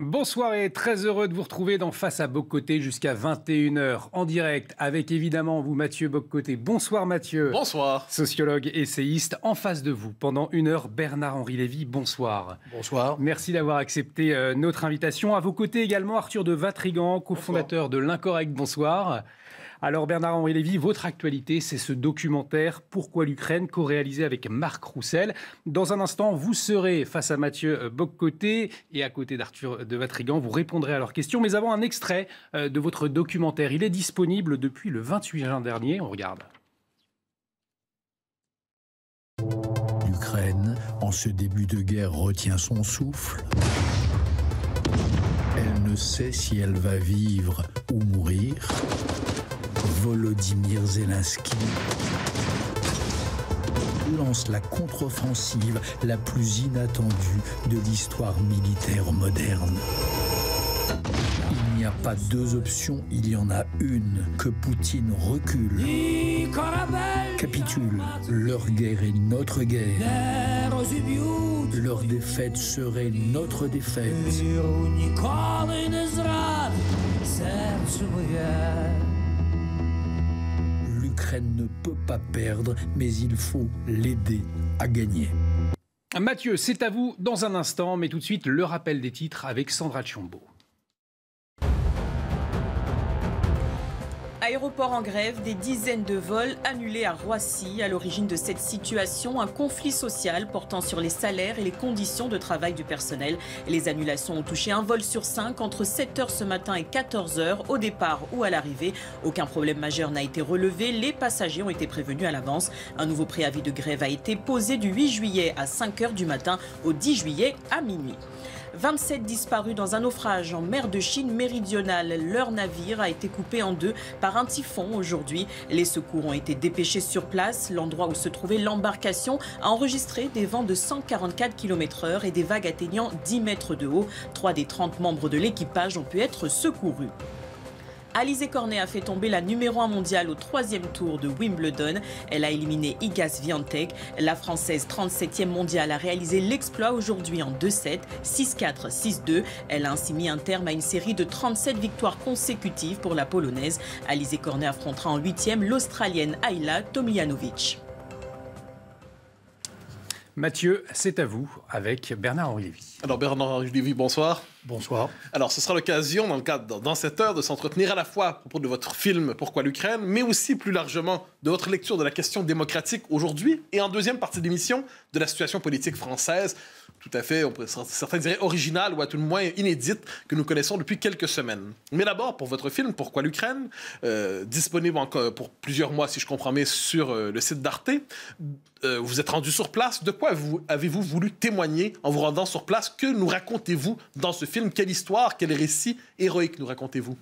Bonsoir et très heureux de vous retrouver dans Face à Bocoté jusqu'à 21h en direct avec évidemment vous Mathieu Bocoté. Bonsoir Mathieu. Bonsoir. Sociologue, essayiste. En face de vous pendant une heure Bernard-Henri Lévy. Bonsoir. Bonsoir. Merci d'avoir accepté euh, notre invitation. À vos côtés également Arthur de Vatrigan, cofondateur de L'Incorrect. Bonsoir. Alors Bernard-Henri Lévy, votre actualité, c'est ce documentaire Pourquoi l'Ukraine, co-réalisé avec Marc Roussel. Dans un instant, vous serez face à Mathieu euh, Boccoté et à côté d'Arthur euh, de Vatrigan. Vous répondrez à leurs questions. Mais avant, un extrait euh, de votre documentaire. Il est disponible depuis le 28 juin dernier. On regarde. L'Ukraine, en ce début de guerre, retient son souffle. Elle ne sait si elle va vivre ou mourir. Volodymyr Zelensky lance la contre-offensive la plus inattendue de l'histoire militaire moderne. Il n'y a pas deux options, il y en a une, que Poutine recule, capitule. Leur guerre est notre guerre. Leur défaite serait notre défaite l'Ukraine ne peut pas perdre, mais il faut l'aider à gagner. Mathieu, c'est à vous dans un instant, mais tout de suite le rappel des titres avec Sandra Chiombo. aéroport en grève, des dizaines de vols annulés à Roissy. À l'origine de cette situation, un conflit social portant sur les salaires et les conditions de travail du personnel. Les annulations ont touché un vol sur cinq entre 7h ce matin et 14h au départ ou à l'arrivée. Aucun problème majeur n'a été relevé. Les passagers ont été prévenus à l'avance. Un nouveau préavis de grève a été posé du 8 juillet à 5h du matin au 10 juillet à minuit. 27 disparus dans un naufrage en mer de Chine méridionale. Leur navire a été coupé en deux par un typhon aujourd'hui. Les secours ont été dépêchés sur place. L'endroit où se trouvait l'embarcation a enregistré des vents de 144 km/h et des vagues atteignant 10 mètres de haut. Trois des 30 membres de l'équipage ont pu être secourus. Alizé Cornet a fait tomber la numéro 1 mondiale au troisième tour de Wimbledon. Elle a éliminé Igas Viantec. La Française 37e mondiale a réalisé l'exploit aujourd'hui en 2-7, 6-4, 6-2. Elle a ainsi mis un terme à une série de 37 victoires consécutives pour la Polonaise. Alizé Cornet affrontera en 8e l'Australienne Ayla Tomljanovic. Mathieu, c'est à vous avec Bernard-Henri alors Bernard-Henri Lévy, bonsoir. Bonsoir. Alors ce sera l'occasion, dans le cadre, dans cette heure, de s'entretenir à la fois à propos de votre film Pourquoi l'Ukraine, mais aussi plus largement de votre lecture de la question démocratique aujourd'hui et en deuxième partie d'émission de la situation politique française tout à fait, on certains diraient originale ou à tout le moins inédite que nous connaissons depuis quelques semaines. Mais d'abord, pour votre film, Pourquoi l'Ukraine, euh, disponible encore pour plusieurs mois, si je comprends bien, sur euh, le site d'Arte, euh, vous êtes rendu sur place. De quoi avez-vous voulu témoigner en vous rendant sur place Que nous racontez-vous dans ce film Quelle histoire, quel récit héroïque nous racontez-vous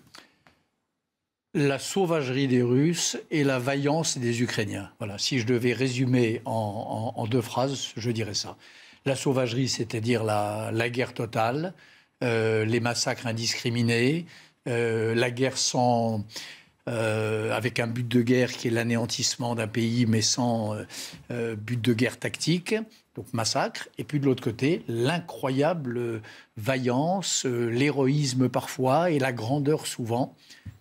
la sauvagerie des Russes et la vaillance des Ukrainiens. Voilà, si je devais résumer en deux phrases, je dirais ça la sauvagerie, c'est-à-dire la, guerre totale, euh, les massacres indiscriminés, euh, la guerre sans, euh, avec un but de guerre qui est l'anéantissement d'un pays, mais sans but de guerre tactique, donc massacre. Et puis de l'autre côté, l'incroyable vaillance, l'héroïsme parfois et la grandeur souvent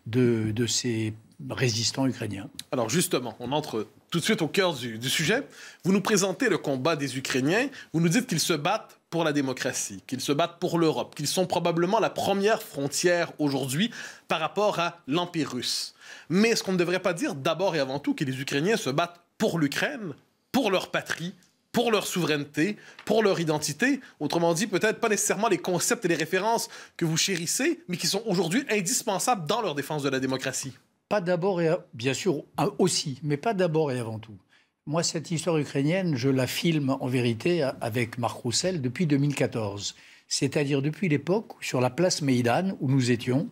de ces résistants ukrainiens. Alors justement, on entre tout de suite au cœur du, sujet. Vous nous présentez le combat des Ukrainiens, vous nous dites qu'ils se battent pour la démocratie, qu'ils se battent pour l'Europe, qu'ils sont probablement la première frontière aujourd'hui par rapport à l'Empire russe. Mais est-ce qu'on ne devrait pas dire d'abord et avant tout que les Ukrainiens se battent pour l'Ukraine, pour leur patrie, pour leur souveraineté, pour leur identité. Autrement dit, peut-être pas nécessairement les concepts et les références que vous chérissez, mais qui sont aujourd'hui indispensables dans leur défense de la démocratie pas d'abord et bien sûr ah, aussi, mais pas d'abord et avant tout. Moi, cette histoire ukrainienne, je la filme en vérité avec Marc Roussel depuis 2014, c'est-à-dire depuis l'époque sur la place Maïdan où nous étions,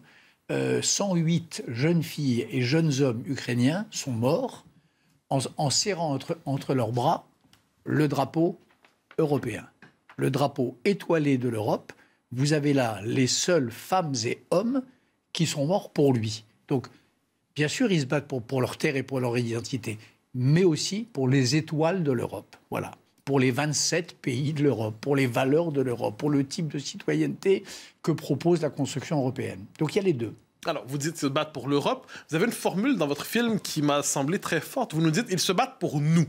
108 euh, jeunes filles et jeunes hommes ukrainiens sont morts en, serrant entre, entre leurs bras le drapeau européen, le drapeau étoilé de l'Europe. Vous avez là les seules femmes et hommes qui sont morts pour lui. Donc Bien sûr, ils se battent pour, leur terre et pour leur identité, mais aussi pour les étoiles de l'Europe. Voilà pour les 27 pays de l'Europe, pour les valeurs de l'Europe, pour le type de citoyenneté que propose la construction européenne. Donc il y a les deux. Alors, vous dites se battre pour l'Europe. Vous avez une formule dans votre film qui m'a semblé très forte. Vous nous dites ils se battent pour nous.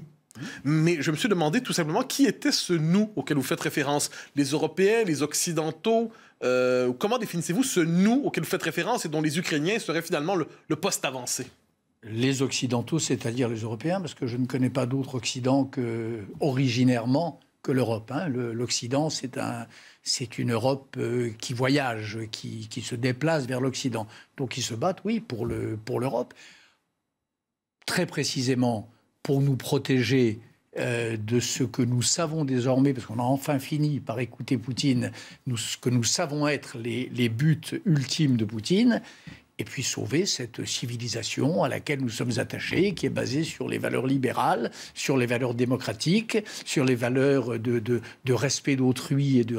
Mais je me suis demandé tout simplement qui était ce nous auquel vous faites référence. Les Européens, les Occidentaux, euh, comment définissez-vous ce nous auquel vous faites référence et dont les Ukrainiens seraient finalement le, poste avancé Les Occidentaux, c'est-à-dire les Européens, parce que je ne connais pas d'autre Occident que originairement que l'Europe. Hein. L'Occident, c'est une Europe euh, qui voyage, qui, qui, se déplace vers l'Occident. Donc ils se battent, oui, pour, le, pour l'Europe. Très précisément, pour nous protéger euh, de ce que nous savons désormais, parce qu'on a enfin fini par écouter Poutine, ce que nous savons être les, buts ultimes de Poutine, et puis sauver cette civilisation à laquelle nous sommes attachés, qui est basée sur les valeurs libérales, sur les valeurs démocratiques, sur les valeurs de, respect d'autrui et de,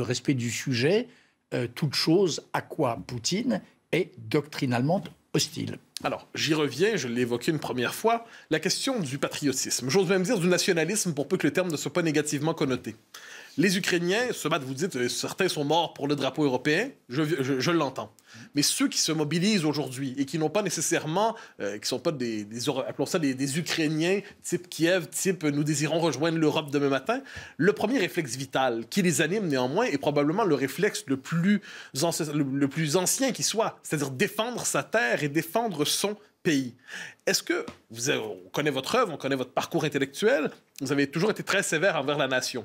respect du sujet, euh, toute chose à quoi Poutine est doctrinalement hostile. Alors, j'y reviens, je l'ai évoqué une première fois, la question du patriotisme. J'ose même dire du nationalisme pour peu que le terme ne soit pas négativement connoté. Les Ukrainiens ce matin, vous dites, euh, certains sont morts pour le drapeau européen, je, l'entends. Mais ceux qui se mobilisent aujourd'hui et qui n'ont pas nécessairement, qui euh, qui sont pas des, appelons ça des, Ukrainiens type Kiev, type euh, nous désirons rejoindre l'Europe demain matin, le premier réflexe vital qui les anime néanmoins est probablement le réflexe le plus, le plus ancien qui soit, c'est-à-dire défendre sa terre et défendre son pays. Est-ce que, vous connaissez on connaît votre œuvre, on connaît votre parcours intellectuel, vous avez toujours été très sévère envers la nation.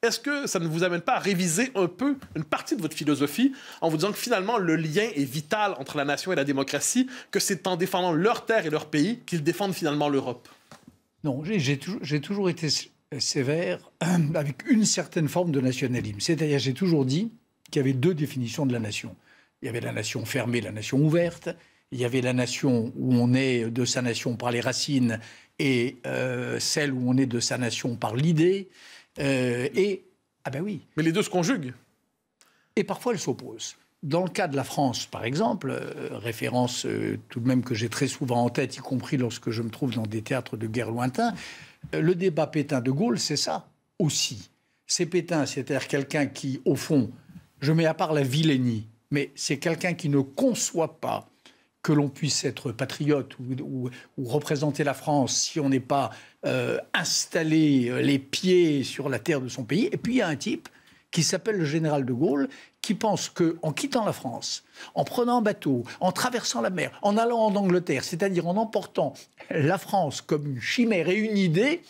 Est-ce que ça ne vous amène pas à réviser un peu une partie de votre philosophie en vous disant que finalement le lien est vital entre la nation et la démocratie, que c'est en défendant leur terre et leur pays qu'ils défendent finalement l'Europe Non, j'ai toujours été euh, sévère euh, avec une certaine forme de nationalisme. C'est-à-dire j'ai toujours dit qu'il y avait deux définitions de la nation. Il y avait la nation fermée, la nation ouverte. Il y avait la nation où on est de sa nation par les racines et euh, celle où on est de sa nation par l'idée. Euh, et, ah ben oui. Mais les deux se conjuguent. Et parfois, elles s'opposent. Dans le cas de la France, par exemple, euh, référence tout de même que j'ai très souvent en tête, y compris lorsque je me trouve dans des théâtres de guerre lointains, le débat Pétain-de Gaulle, c'est ça aussi. C'est Pétain, c'est-à-dire quelqu'un qui, au fond, je mets à part la vilainie, mais c'est quelqu'un qui ne conçoit pas que l'on puisse être patriote ou, représenter la France si on n'est pas euh, installé euh, les pieds sur la terre de son pays. Et puis il y a un type qui s'appelle le général de Gaulle, qui pense que en quittant la France, en prenant un bateau, en traversant la mer, en allant en Angleterre, c'est-à-dire en emportant la France comme une chimère et une idée,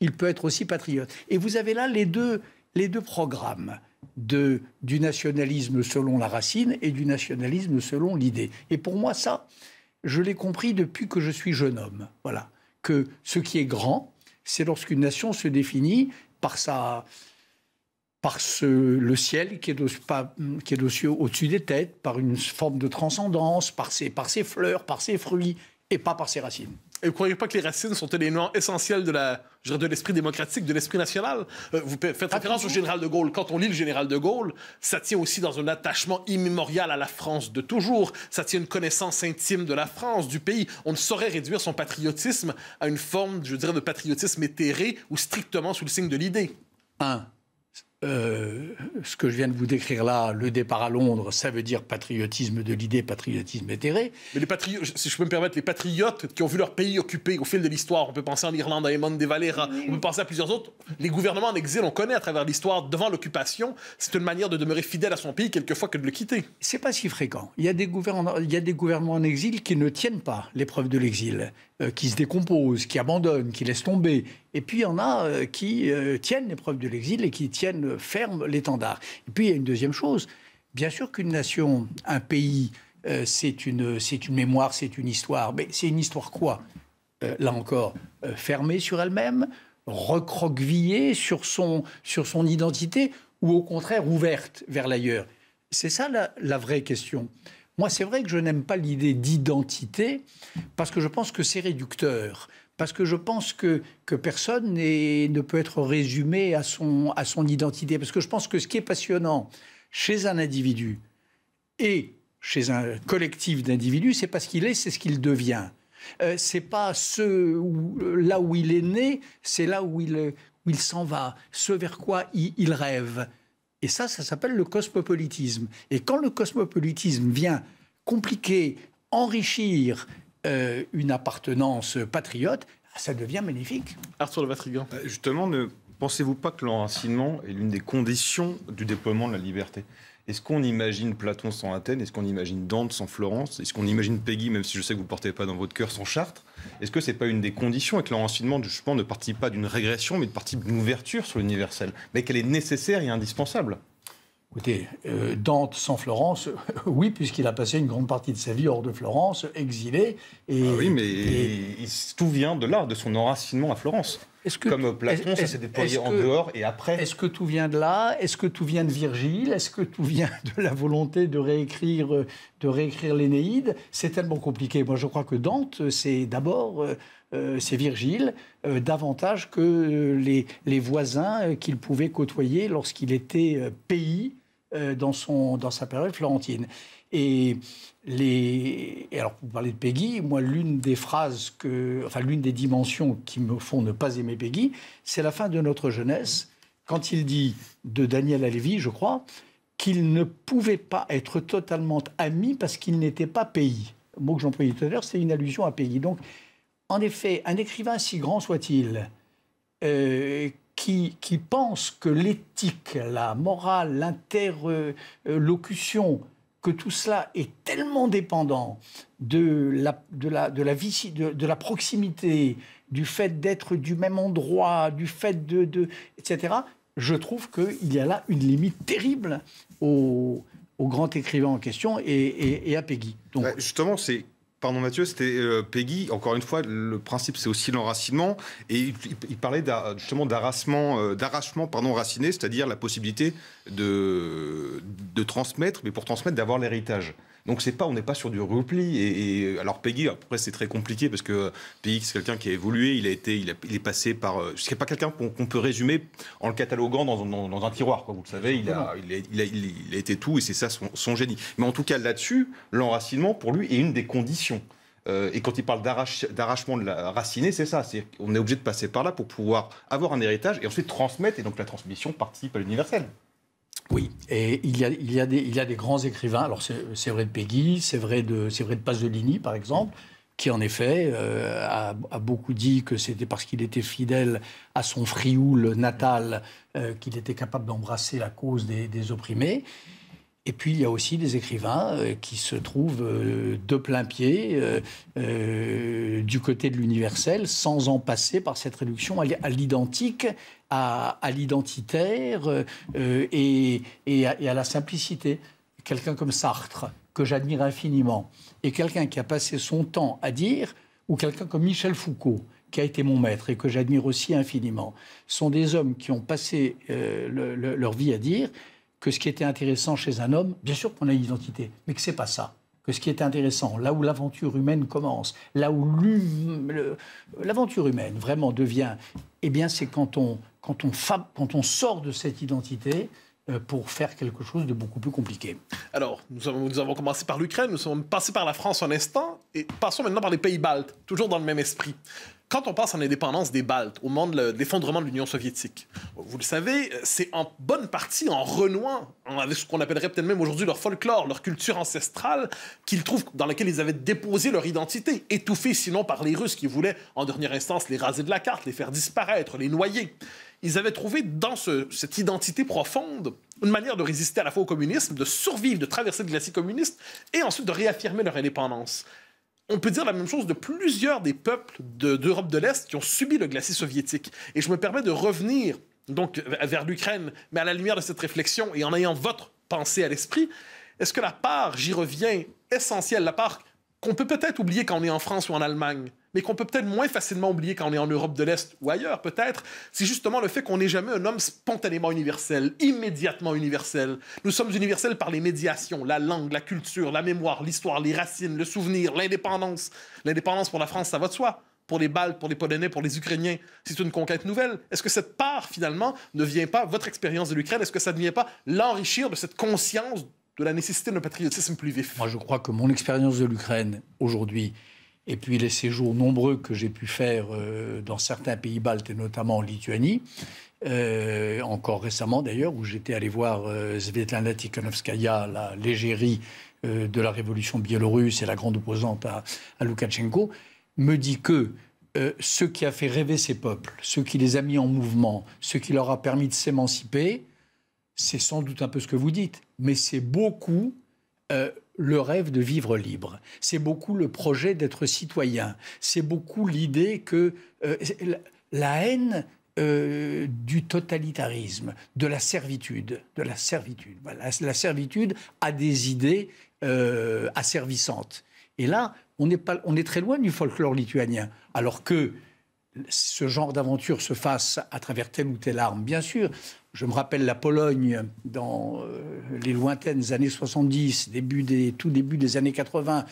il peut être aussi patriote. Et vous avez là les les deux programmes de, du nationalisme selon la racine et du nationalisme selon l'idée. Et pour moi, ça, je l'ai compris depuis que je suis jeune homme. Voilà. Que ce qui est grand, c'est lorsqu'une nation se définit par sa par ce, le ciel qui est, au-dessus des têtes, par une forme de transcendance, par ses, par ses fleurs, par ses fruits, et pas par ses racines ne croyez pas que les racines sont un élément essentiel de la, de l'esprit démocratique, de l'esprit national. Euh, vous faites référence au général de Gaulle. Quand on lit le général de Gaulle, ça tient aussi dans un attachement immémorial à la France de toujours. Ça tient une connaissance intime de la France, du pays. On ne saurait réduire son patriotisme à une forme, je dirais, de patriotisme éthéré ou strictement sous le signe de l'idée. Un, euh, ce que je viens de vous décrire là, le départ à Londres, ça veut dire patriotisme de l'idée, patriotisme éthéré. Mais les patriotes, si je peux me permettre, les patriotes qui ont vu leur pays occupé au fil de l'histoire, on peut penser en Irlande à Eamon de Valera, on peut penser à plusieurs autres, les gouvernements en exil, on connaît à travers l'histoire, devant l'occupation, c'est une manière de demeurer fidèle à son pays quelquefois que de le quitter. C'est pas si fréquent. Il y, a des gouvernements, il y a des gouvernements en exil qui ne tiennent pas l'épreuve de l'exil. Euh, qui se décomposent, qui abandonnent, qui laissent tomber. Et puis il y en a euh, qui euh, tiennent l'épreuve de l'exil et qui tiennent ferme l'étendard. Et puis il y a une deuxième chose. Bien sûr qu'une nation, un pays, c'est une, une mémoire, c'est une histoire. Mais c'est une histoire quoi Là encore, fermée sur elle-même, recroquevillée sur son, sur son identité, ou au contraire ouverte vers l'ailleurs C'est ça la vraie question. Moi, c'est vrai que je n'aime pas l'idée d'identité parce que je pense que c'est réducteur. Parce que je pense que, personne ne peut être résumé à son, identité. Parce que je pense que ce qui est passionnant chez un individu et chez un collectif d'individus, c'est parce ce qu'il est, c'est ce qu'il devient. Euh, c'est pas là où il est né, c'est là où il, s'en va, ce vers quoi il rêve. Et ça, ça s'appelle le cosmopolitisme. Et quand le cosmopolitisme vient compliquer, enrichir euh, une appartenance patriote, ça devient magnifique. Arthur de Vatrigan. Euh, justement, ne pensez-vous pas que l'enracinement est l'une des conditions du déploiement de la liberté est-ce qu'on imagine Platon sans Athènes Est-ce qu'on imagine Dante sans Florence Est-ce qu'on imagine Peggy, même si je sais que vous ne portez pas dans votre cœur, sans Chartres Est-ce que ce n'est pas une des conditions et que l'enracinement, je ne participe pas d'une régression, mais de partie d'une ouverture sur l'universel Mais qu'elle est nécessaire et indispensable Écoutez, euh, Dante sans Florence, oui, puisqu'il a passé une grande partie de sa vie hors de Florence, exilé. Ah oui, mais tout vient de là, de son enracinement à Florence comme Platon, ça s'est déployé en dehors et après. Est-ce que tout vient de là Est-ce que tout vient de Virgile Est-ce que tout vient de la volonté de réécrire, de réécrire l'Énéide C'est tellement compliqué. Moi, je crois que Dante, c'est d'abord, euh, euh, c'est Virgile, euh, davantage que les, voisins qu'il pouvait côtoyer lorsqu'il était pays dans, son, dans sa période florentine. Et, les... alors, vous parlez de Peggy, moi, l'une des phrases, que... enfin, l'une des dimensions qui me font ne pas aimer Peggy, c'est la fin de notre jeunesse, quand il dit de Daniel Alévi, je crois, qu'il ne pouvait pas être totalement ami parce qu'il n'était pas pays. Le mot que j'employais tout à l'heure, c'est une allusion à Peggy Donc, en effet, un écrivain, si grand soit-il, euh, qui, qui, pense que l'éthique, la morale, l'interlocution que tout cela est tellement dépendant de la, de de la, proximité, du fait d'être du même endroit, du fait de... de etc., je trouve qu'il y a là une limite terrible au, au grand écrivain en question et, à Peggy. Bah, justement, c'est Pardon Mathieu, c'était euh, Peggy. Encore une fois, le principe, c'est aussi l'enracinement. Et il, parlait justement d'arrachement, euh, d'arrachement pardon, raciné, c'est-à-dire la possibilité de, transmettre, mais pour transmettre, d'avoir l'héritage. Donc c'est pas, on n'est pas sur du repli. Et, alors Peggy, après c'est très compliqué parce que Peggy c'est quelqu'un qui a évolué, il a été, il, est passé par, euh, Ce n'est pas quelqu'un qu'on peut résumer en le cataloguant dans, un tiroir, Vous le savez, il a, été tout et c'est ça son, génie. Mais en tout cas là-dessus, l'enracinement pour lui est une des conditions. Euh, et quand il parle d'arrachement de la racinée, c'est ça. c'est on est obligé de passer par là pour pouvoir avoir un héritage et ensuite transmettre. Et donc la transmission participe à l'universel. Oui, et il y, a, des, grands écrivains, alors c'est vrai de Peggy, c'est vrai de, vrai de Pasolini par exemple, qui en effet euh, a, beaucoup dit que c'était parce qu'il était fidèle à son Frioul natal euh, qu'il était capable d'embrasser la cause des opprimés. Et puis, il y a aussi des écrivains euh, qui se trouvent euh, de plein pied euh, du côté de l'universel, sans en passer par cette réduction à l'identique, à, l'identitaire et, à, la simplicité. Quelqu'un comme Sartre, que j'admire infiniment, et quelqu'un qui a passé son temps à dire, ou quelqu'un comme Michel Foucault, qui a été mon maître et que j'admire aussi infiniment, sont des hommes qui ont passé leur vie à dire que ce qui était intéressant chez un homme, bien sûr qu'on a une identité, mais que c'est pas ça. Que ce qui est intéressant, là où l'aventure humaine commence, là où l'aventure humaine vraiment devient, eh bien, c'est quand on, quand, on quand on sort de cette identité euh, pour faire quelque chose de beaucoup plus compliqué. Alors, nous avons, nous avons commencé par l'Ukraine, nous sommes passés par la France un instant, et passons maintenant par les pays baltes, toujours dans le même esprit quand on pense à l'indépendance des Baltes, au moment de l'effondrement de l'Union soviétique, vous le savez, c'est en bonne partie en renouant avec ce qu'on appellerait peut-être même aujourd'hui leur folklore, leur culture ancestrale, qu'ils trouvent dans laquelle ils avaient déposé leur identité, étouffée sinon par les Russes qui voulaient en dernière instance les raser de la carte, les faire disparaître, les noyer. Ils avaient trouvé dans cette identité profonde une manière de résister à la fois au communisme, de survivre, de traverser le glacis communiste et ensuite de réaffirmer leur indépendance on peut dire la même chose de plusieurs des peuples d'Europe de, l'Est qui ont subi le glacis soviétique. Et je me permets de revenir donc vers l'Ukraine, mais à la lumière de cette réflexion et en ayant votre pensée à l'esprit, est-ce que la part, j'y reviens, essentielle, la part qu'on peut peut-être oublier quand on est en France ou en Allemagne, mais qu'on peut peut-être moins facilement oublier quand on est en Europe de l'Est ou ailleurs, peut-être, c'est justement le fait qu'on n'est jamais un homme spontanément universel, immédiatement universel. Nous sommes universels par les médiations, la langue, la culture, la mémoire, l'histoire, les racines, le souvenir, l'indépendance. L'indépendance pour la France, ça va de soi. Pour les Baltes, pour les Polonais, pour les Ukrainiens, c'est une conquête nouvelle. Est-ce que cette part, finalement, ne vient pas, votre expérience de l'Ukraine, est-ce que ça ne vient pas l'enrichir de cette conscience de la nécessité d'un patriotisme plus vif Moi, je crois que mon expérience de l'Ukraine aujourd'hui et puis les séjours nombreux que j'ai pu faire euh, dans certains pays baltes et notamment en Lituanie, euh, encore récemment d'ailleurs, où j'étais allé voir euh, Svetlana Tikhanovskaya, la légérie de la révolution biélorusse et la grande opposante à, à Loukachenko, me dit que ce qui a fait rêver ces peuples, ce qui les a mis en mouvement, ce qui leur a permis de s'émanciper, c'est sans doute un peu ce que vous dites, mais c'est beaucoup le rêve de vivre libre, c'est beaucoup le projet d'être citoyen, c'est beaucoup l'idée que euh, la haine euh, du totalitarisme, de la servitude, de la servitude, la, servitude a des idées euh, asservissantes. Et là, on pas, on est très loin du folklore lituanien, alors que ce genre d'aventure se fasse à travers telle ou telle arme, bien sûr. Je me rappelle la Pologne dans euh, les lointaines années 70, début tout début des années 80.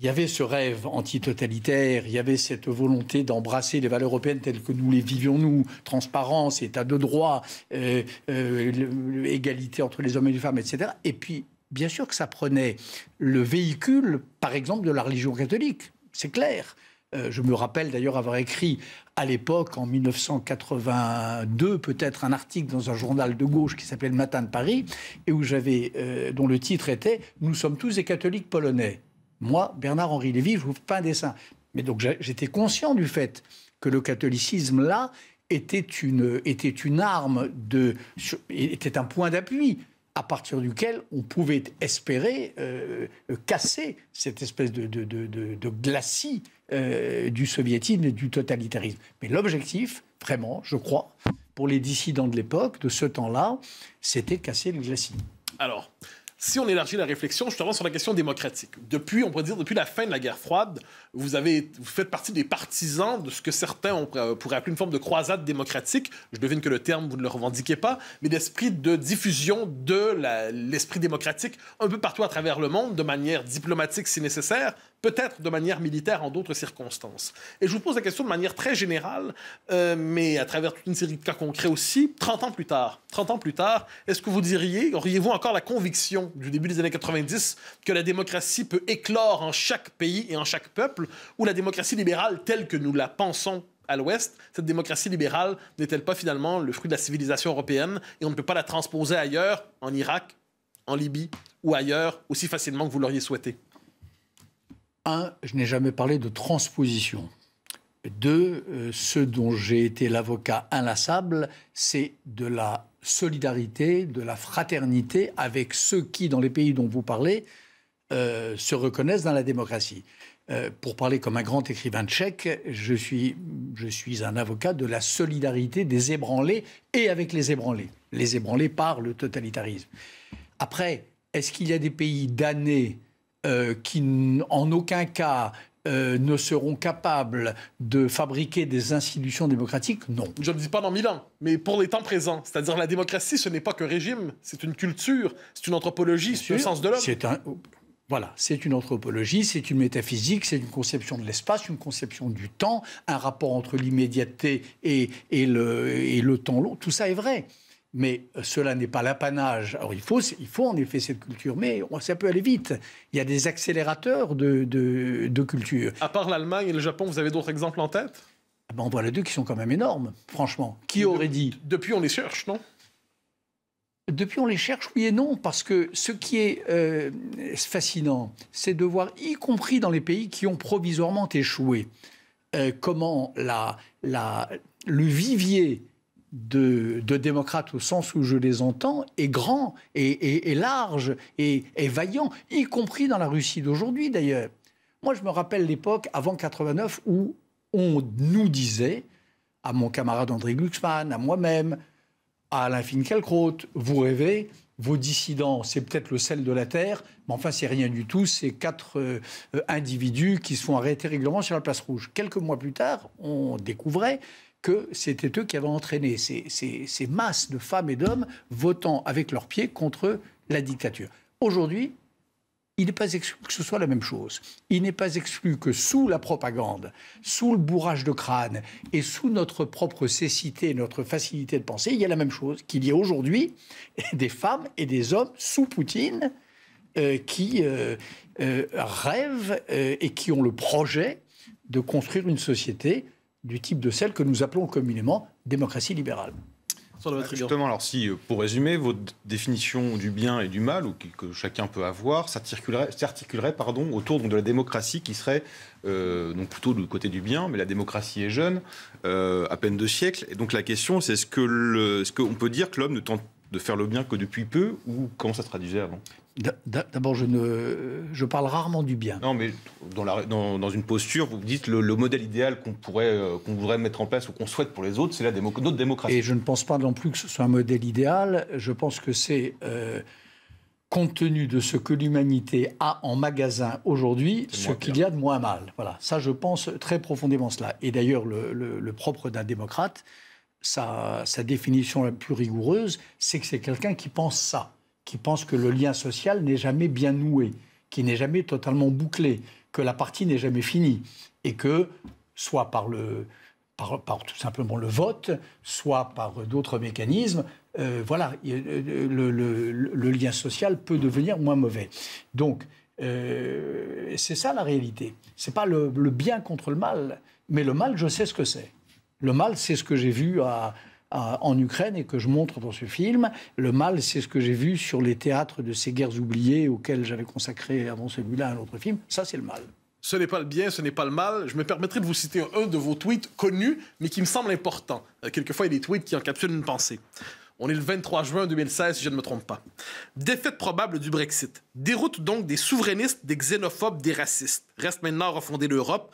Il y avait ce rêve antitotalitaire, il y avait cette volonté d'embrasser les valeurs européennes telles que nous les vivions nous, transparence, état de droit, euh, euh, égalité entre les hommes et les femmes, etc. Et puis, bien sûr que ça prenait le véhicule, par exemple, de la religion catholique, c'est clair. Euh, je me rappelle d'ailleurs avoir écrit à l'époque, en 1982, peut-être un article dans un journal de gauche qui s'appelait Le Matin de Paris, et où j'avais, euh, dont le titre était Nous sommes tous des catholiques polonais. Moi, Bernard-Henri Lévy, je vous pas un dessin. Mais donc j'étais conscient du fait que le catholicisme là était une, était une arme de, était un point d'appui à partir duquel on pouvait espérer euh, casser cette espèce de, de, de, glacis euh, du soviétisme et du totalitarisme. Mais l'objectif, vraiment, je crois, pour les dissidents de l'époque, de ce temps-là, c'était de casser le glacis. Alors, si on élargit la réflexion je justement sur la question démocratique, depuis, on pourrait dire, depuis la fin de la guerre froide, vous, faites partie des partisans de ce que certains euh, pourraient appeler une forme de croisade démocratique. Je devine que le terme, vous ne le revendiquez pas, mais l'esprit de diffusion de l'esprit démocratique un peu partout à travers le monde, de manière diplomatique si nécessaire, peut-être de manière militaire en d'autres circonstances. Et je vous pose la question de manière très générale, euh, mais à travers toute une série de cas concrets aussi, Trente ans plus tard, 30 ans plus tard, est-ce que vous diriez, auriez-vous encore la conviction du début des années 90 que la démocratie peut éclore en chaque pays et en chaque peuple, ou la démocratie libérale telle que nous la pensons à l'Ouest, cette démocratie libérale n'est-elle pas finalement le fruit de la civilisation européenne et on ne peut pas la transposer ailleurs, en Irak, en Libye ou ailleurs, aussi facilement que vous l'auriez souhaité? Un, je n'ai jamais parlé de transposition. Deux, euh, ce dont j'ai été l'avocat inlassable, c'est de la solidarité, de la fraternité avec ceux qui, dans les pays dont vous parlez, euh, se reconnaissent dans la démocratie. Euh, pour parler comme un grand écrivain tchèque, je suis, je suis un avocat de la solidarité des ébranlés et avec les ébranlés. Les ébranlés par le totalitarisme. Après, est-ce qu'il y a des pays damnés euh, qui en aucun cas euh, ne seront capables de fabriquer des institutions démocratiques Non. Je ne dis pas dans mille ans, mais pour les temps présents. C'est-à-dire la démocratie, ce n'est pas qu'un régime, c'est une culture, c'est une anthropologie, c'est le sens de l'homme. C'est Voilà, c'est une anthropologie, c'est une métaphysique, c'est une conception de l'espace, une conception du temps, un rapport entre l'immédiateté et, le, et le temps long. Tout ça est vrai mais euh, cela n'est pas l'apanage. Alors il faut, il faut en effet cette culture, mais ça peut aller vite. Il y a des accélérateurs de, culture. À part l'Allemagne et le Japon, vous avez d'autres exemples en tête ah ben, On voit les deux qui sont quand même énormes, franchement. Qui aurait dit Depuis, on les cherche, non depuis, on les cherche, oui et non, parce que ce qui est euh, fascinant, c'est de voir, y compris dans les pays qui ont provisoirement échoué, euh, comment la, la, le vivier de, démocrates au sens où je les entends est grand et, large et, vaillant, y compris dans la Russie d'aujourd'hui d'ailleurs. Moi, je me rappelle l'époque avant 89 où on nous disait, à mon camarade André Glucksmann, à moi-même, à Alain Finkielkraut, vous rêvez, vos dissidents, c'est peut-être le sel de la terre, mais enfin, c'est rien du tout. C'est quatre euh, individus qui se font arrêter régulièrement sur la place rouge. Quelques mois plus tard, on découvrait que c'était eux qui avaient entraîné ces, masses de femmes et d'hommes votant avec leurs pieds contre la dictature. Aujourd'hui, il n'est pas exclu que ce soit la même chose. Il n'est pas exclu que sous la propagande, sous le bourrage de crâne et sous notre propre cécité, et notre facilité de penser, il y a la même chose, qu'il y ait aujourd'hui des femmes et des hommes sous Poutine euh, qui euh, euh, rêvent et qui ont le projet de construire une société du type de celle que nous appelons communément démocratie libérale. Bah, justement, alors si, euh, pour résumer, votre définition du bien et du mal, ou que, chacun peut avoir, s'articulerait pardon, autour de la démocratie qui serait euh, donc plutôt du côté du bien, mais la démocratie est jeune, euh, à peine deux siècles. Et donc la question, c'est est-ce qu'on est -ce qu'on peut dire que l'homme ne tente de faire le bien que depuis peu, ou comment ça se traduisait avant D'abord, je, ne, je parle rarement du bien. Non, mais dans, dans, une posture, vous dites le, modèle idéal qu'on pourrait, euh, qu'on voudrait mettre en place ou qu'on souhaite pour les autres, c'est la notre démocratie. Et je ne pense pas non plus que ce soit un modèle idéal. Je pense que c'est, euh, compte tenu de ce que l'humanité a en magasin aujourd'hui, ce qu'il y a de moins mal. Voilà, ça, je pense très profondément cela. Et d'ailleurs, le, le propre d'un démocrate, sa, sa définition la plus rigoureuse, c'est que c'est quelqu'un qui pense ça qui pense que le lien social n'est jamais bien noué, qui n'est jamais totalement bouclé, que la partie n'est jamais finie, et que, soit par, le, par, tout simplement le vote, soit par d'autres mécanismes, euh, voilà, euh, le, lien social peut devenir moins mauvais. Donc, euh, c'est ça la réalité. C'est pas le bien contre le mal, mais le mal, je sais ce que c'est. Le mal, c'est ce que j'ai vu à, en Ukraine et que je montre dans ce film. Le mal, c'est ce que j'ai vu sur les théâtres de ces guerres oubliées auxquelles j'avais consacré avant celui-là un autre film. Ça, c'est le mal ce n'est pas le bien, ce n'est pas le mal. Je me permettrai de vous citer un de vos tweets connus, mais qui me semble important. Euh, quelquefois, il y a des tweets qui encapsulent une pensée. On est le 23 juin 2016, si je ne me trompe pas. Défaite probable du Brexit. Déroute donc des souverainistes, des xénophobes, des racistes. Reste maintenant à refonder l'Europe.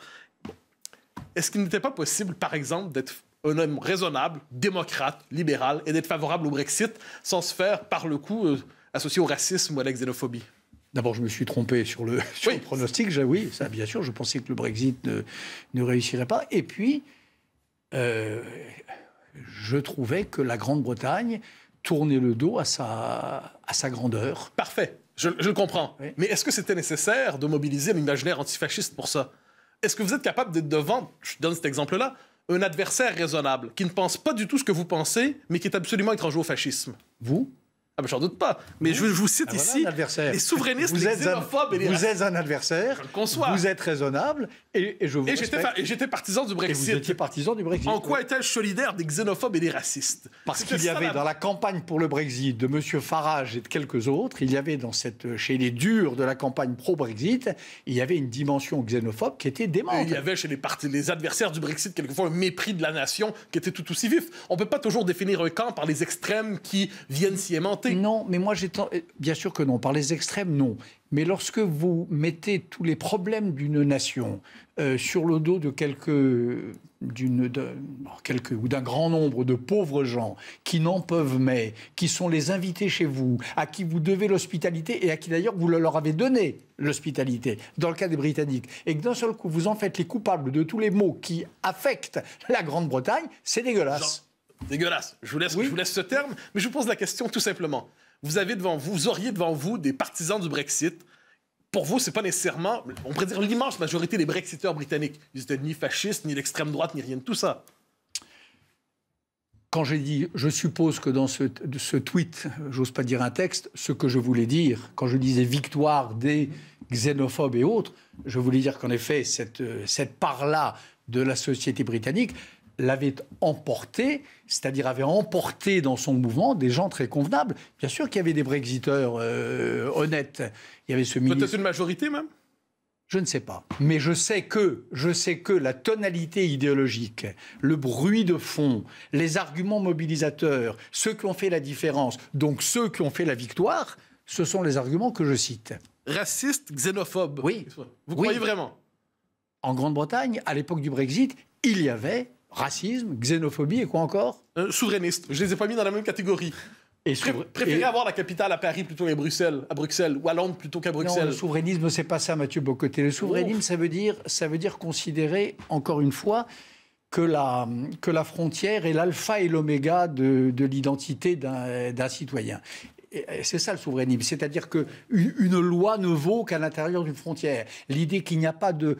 Est-ce qu'il n'était pas possible, par exemple, d'être un homme raisonnable, démocrate, libéral, et d'être favorable au Brexit sans se faire, par le coup, euh, associer au racisme ou à la xénophobie D'abord, je me suis trompé sur le, sur le pronostic. Oui, ça, bien sûr, je pensais que le Brexit ne, ne réussirait pas. Et puis, euh, je trouvais que la Grande-Bretagne tournait le dos à sa, à sa grandeur. Parfait, je, je le comprends. Mais est-ce que c'était nécessaire de mobiliser l'imaginaire antifasciste pour ça Est-ce que vous êtes capable d'être devant, je donne cet exemple-là, un adversaire raisonnable, qui ne pense pas du tout ce que vous pensez, mais qui est absolument étranger au fascisme. Vous je ah, ben j'en doute pas. Mais je, vous cite ah, ici les souverainistes, vous les xénophobes un, et les Vous êtes un adversaire. Vous êtes raisonnable et, je vous j'étais partisan du Brexit. vous étiez partisan du Brexit. En quoi étais-je solidaire des xénophobes et des racistes Parce qu'il y avait dans la campagne pour le Brexit de M. Farage et de quelques autres, il y avait dans cette chez les durs de la campagne pro-Brexit, il y avait une dimension xénophobe qui était démente. il y avait chez les, les adversaires du Brexit quelquefois un mépris de la nation qui était tout aussi vif. On ne peut pas toujours définir un camp par les extrêmes qui viennent s'y aimanter. Non, mais moi, j'ai euh, bien sûr que non. Par les extrêmes, non. Mais lorsque vous mettez tous les problèmes d'une nation euh, sur le dos de quelques, d'une, quelques ou d'un grand nombre de pauvres gens qui n'en peuvent mais, qui sont les invités chez vous, à qui vous devez l'hospitalité et à qui d'ailleurs vous leur avez donné l'hospitalité, dans le cas des Britanniques, et que d'un seul coup vous en faites les coupables de tous les maux qui affectent la Grande-Bretagne, c'est dégueulasse dégueulasse. Je vous, laisse, vous laisse ce terme, mais je vous pose la question tout simplement. Vous avez devant vous, vous auriez devant vous des partisans du Brexit. Pour vous, c'est pas nécessairement, on pourrait dire l'immense majorité des Brexiteurs britanniques. Ils étaient ni fascistes, ni l'extrême droite, ni rien de tout ça. Quand j'ai dit, je suppose que dans ce, tweet, j'ose pas dire un texte, ce que je voulais dire, quand je disais victoire des xénophobes et autres, je voulais dire qu'en effet, cette, euh, cette part-là de la société britannique, l'avait emporté, c'est-à-dire avait emporté dans son mouvement des gens très convenables. Bien sûr qu'il y avait des Brexiteurs euh, honnêtes. Il y avait ce ministre. Peut-être une majorité même. Je ne sais pas. Mais je sais que, je sais que la tonalité idéologique, le bruit de fond, les arguments mobilisateurs, ceux qui ont fait la différence, donc ceux qui ont fait la victoire, ce sont les arguments que je cite. Raciste, xénophobe. Oui. Vous croyez vraiment En Grande-Bretagne, à l'époque du Brexit, il y avait racisme, xénophobie et quoi encore euh, Souverainiste. Je les ai pas mis dans la même catégorie. Et préférez avoir la capitale à Paris plutôt qu'à Bruxelles, à Bruxelles, ou à Londres plutôt qu'à Bruxelles. Non, le souverainisme, c'est pas ça, Mathieu Bocoté. Le souverainisme, oh. ça veut dire, ça veut dire considérer encore une fois que la, que la frontière est l'alpha et l'oméga de, l'identité d'un citoyen. C'est ça le souverainisme, c'est-à-dire que une loi ne vaut qu'à l'intérieur d'une frontière. L'idée qu'il n'y a pas de,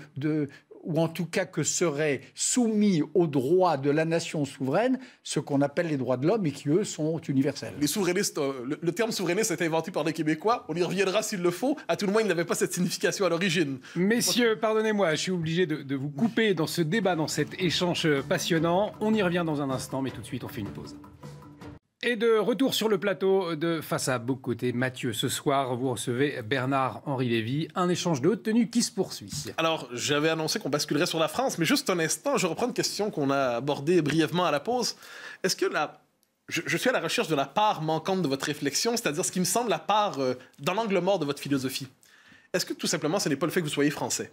ou en tout cas que seraient soumis aux droits de la nation souveraine ce qu'on appelle les droits de l'homme et qui, eux, sont universels. Les souverainistes, euh, le, terme souverainiste a été inventé par les Québécois. On y reviendra s'il le faut. À tout le moins, il n'avait pas cette signification à l'origine. Messieurs, pardonnez-moi, je suis obligé de vous couper dans ce débat, dans cet échange passionnant. On y revient dans un instant, mais tout de suite, on fait une pause. Et de retour sur le plateau de Face à de Côté, Mathieu, ce soir, vous recevez Bernard-Henri Lévy, un échange de haute tenue qui se poursuit. Alors, j'avais annoncé qu'on basculerait sur la France, mais juste un instant, je reprends une question qu'on a abordée brièvement à la pause. Est-ce que la... Je, suis à la recherche de la part manquante de votre réflexion, c'est-à-dire ce qui me semble la part euh, dans l'angle mort de votre philosophie. Est-ce que tout simplement, ce n'est pas le fait que vous soyez français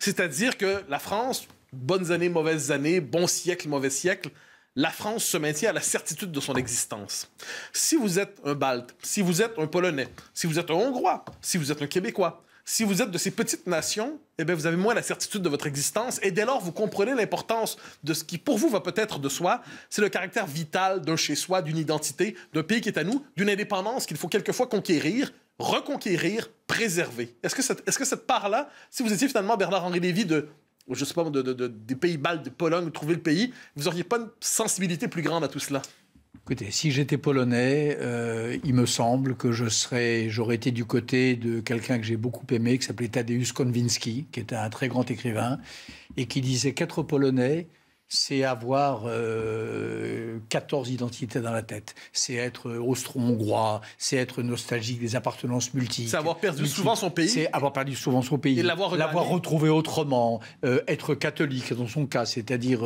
C'est-à-dire que la France, bonnes années, mauvaises années, bon siècle, mauvais siècle, la France se maintient à la certitude de son existence. Si vous êtes un Balte, si vous êtes un Polonais, si vous êtes un Hongrois, si vous êtes un Québécois, si vous êtes de ces petites nations, eh bien, vous avez moins la certitude de votre existence et dès lors, vous comprenez l'importance de ce qui, pour vous, va peut-être de soi. C'est le caractère vital d'un chez-soi, d'une identité, d'un pays qui est à nous, d'une indépendance qu'il faut quelquefois conquérir, reconquérir, préserver. Est-ce que cette, est -ce que cette part-là, si vous étiez finalement Bernard-Henri Lévy de je sais pas, des pays baltes, de Pologne, trouver le pays, vous n'auriez pas une sensibilité plus grande à tout cela Écoutez, si j'étais polonais, euh, il me semble que je j'aurais été du côté de quelqu'un que j'ai beaucoup aimé, qui s'appelait Tadeusz Konwinski, qui était un très grand écrivain, et qui disait quatre Polonais c'est avoir 14 euh, identités dans la tête. C'est être euh, austro-hongrois, c'est être nostalgique des appartenances multiples. C'est avoir perdu souvent son pays. C'est avoir perdu souvent son pays. Et l'avoir, retrouvé autrement. Euh, être catholique, dans son cas, c'est-à-dire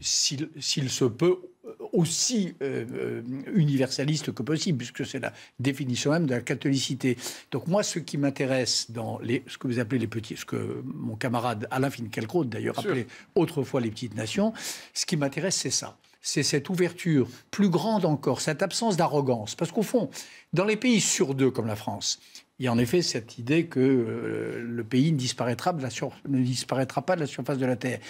s'il se peut, euh, aussi euh, euh, universaliste que possible, puisque c'est la définition même de la catholicité. Donc moi, ce qui m'intéresse dans les, ce que vous appelez les petits, ce que mon camarade Alain Finkielkraut d'ailleurs appelait autrefois les petites nations, ce qui m'intéresse, c'est ça. C'est cette ouverture plus grande encore, cette absence d'arrogance. Parce qu'au fond, dans les pays sur deux comme la France, il y a en effet cette idée que le pays ne disparaîtra pas de la surface de la Terre.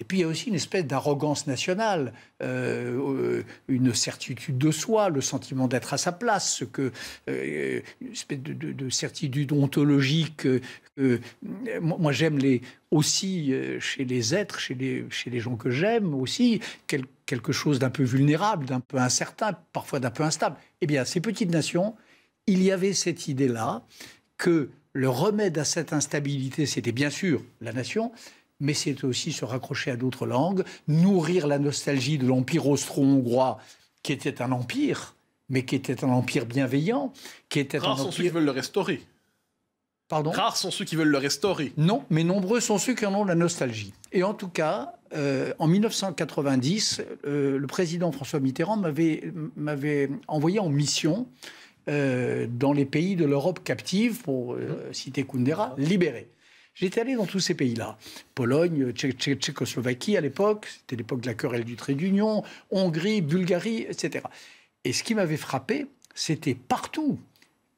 Et puis il y a aussi une espèce d'arrogance nationale, euh, euh, une certitude de soi, le sentiment d'être à sa place, ce euh, une espèce de, certitude ontologique. moi, j'aime les, aussi chez les êtres, chez les, chez les gens que j'aime aussi, quelque chose d'un peu vulnérable, d'un peu incertain, parfois d'un peu instable. Eh bien, ces petites nations, il y avait cette idée-là que le remède à cette instabilité, c'était bien sûr la nation, mais c'est aussi se raccrocher à d'autres langues, nourrir la nostalgie de l'empire austro-hongrois, qui était un empire, mais qui était un empire bienveillant, qui était Rares un empire... sont ceux qui veulent le restaurer. Pardon Rares sont ceux qui veulent le restaurer. Non, mais nombreux sont ceux qui en ont la nostalgie. Et en tout cas, euh, en 1990, euh, le président François Mitterrand m'avait envoyé en mission euh, dans les pays de l'Europe captive, pour mmh. citer Kundera, libérés. J'étais allé dans tous ces pays-là. Pologne, Tchécoslovaquie à l'époque, c'était l'époque de la querelle du trait d'union, Hongrie, Bulgarie, etc. Et ce qui m'avait frappé, c'était partout